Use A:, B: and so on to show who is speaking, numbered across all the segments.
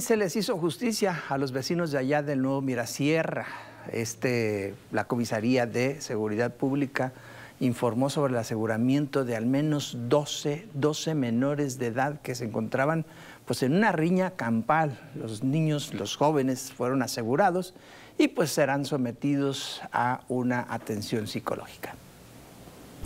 A: se les hizo justicia a los vecinos de allá del Nuevo Mirasierra. Este, la Comisaría de Seguridad Pública informó sobre el aseguramiento de al menos 12, 12 menores de edad que se encontraban pues, en una riña campal. Los niños, los jóvenes fueron asegurados y pues serán sometidos a una atención psicológica.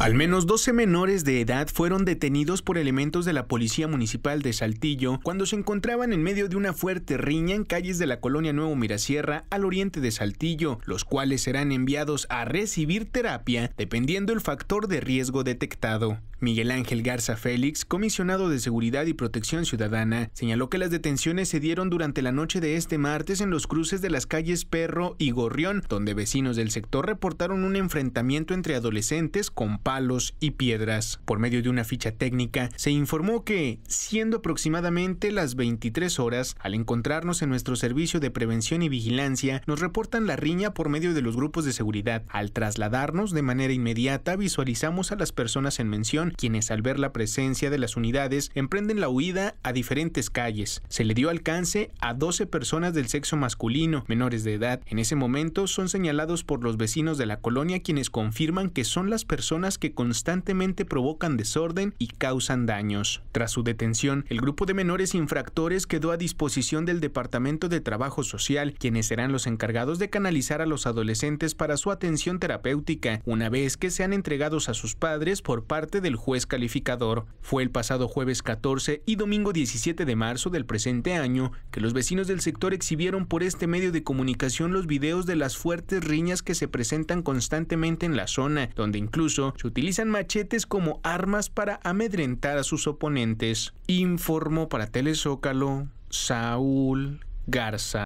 B: Al menos 12 menores de edad fueron detenidos por elementos de la Policía Municipal de Saltillo cuando se encontraban en medio de una fuerte riña en calles de la colonia Nuevo Mirasierra al oriente de Saltillo, los cuales serán enviados a recibir terapia dependiendo el factor de riesgo detectado. Miguel Ángel Garza Félix, comisionado de Seguridad y Protección Ciudadana, señaló que las detenciones se dieron durante la noche de este martes en los cruces de las calles Perro y Gorrión, donde vecinos del sector reportaron un enfrentamiento entre adolescentes con palos y piedras. Por medio de una ficha técnica, se informó que, siendo aproximadamente las 23 horas, al encontrarnos en nuestro servicio de prevención y vigilancia, nos reportan la riña por medio de los grupos de seguridad. Al trasladarnos de manera inmediata, visualizamos a las personas en mención quienes al ver la presencia de las unidades emprenden la huida a diferentes calles. Se le dio alcance a 12 personas del sexo masculino, menores de edad. En ese momento son señalados por los vecinos de la colonia quienes confirman que son las personas que constantemente provocan desorden y causan daños. Tras su detención, el grupo de menores infractores quedó a disposición del Departamento de Trabajo Social, quienes serán los encargados de canalizar a los adolescentes para su atención terapéutica, una vez que sean entregados a sus padres por parte del juez calificador, fue el pasado jueves 14 y domingo 17 de marzo del presente año que los vecinos del sector exhibieron por este medio de comunicación los videos de las fuertes riñas que se presentan constantemente en la zona, donde incluso se utilizan machetes como armas para amedrentar a sus oponentes. Informó para Telezócalo Saúl Garza.